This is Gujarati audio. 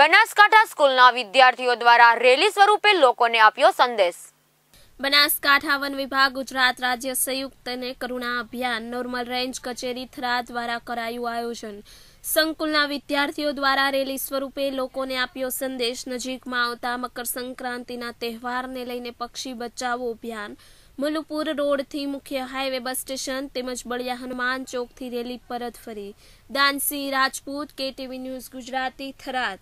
બનાસકાંઠા સ્કૂલના વિદ્યાર્થીઓ દ્વારા રેલી સ્વરૂપે લોકોને આપ્યો સંદેશ બનાસકાંઠા વન વિભાગ ગુજરાત રાજ્ય સંયુક્ત અને કરુણા અભિયાન નોર્મલ રેન્જ કચેરી થરા દ્વારા કરાયું આયોજન સંકુલના વિદ્યાર્થીઓ દ્વારા રેલી સ્વરૂપે લોકોને આપ્યો સંદેશ નજીકમાં આવતા મકર સંક્રાંતિના તહેવારને લઈને પક્ષી બચાવો અભિયાન મલુપુર રોડથી મુખ્ય હાઇવે બસ સ્ટેશન તેમજ બળિયા હનુમાન ચોકથી રેલી પરત ફરી દાનસી રાજપૂત કેટીવી ન્યૂઝ ગુજરાતી થરાદ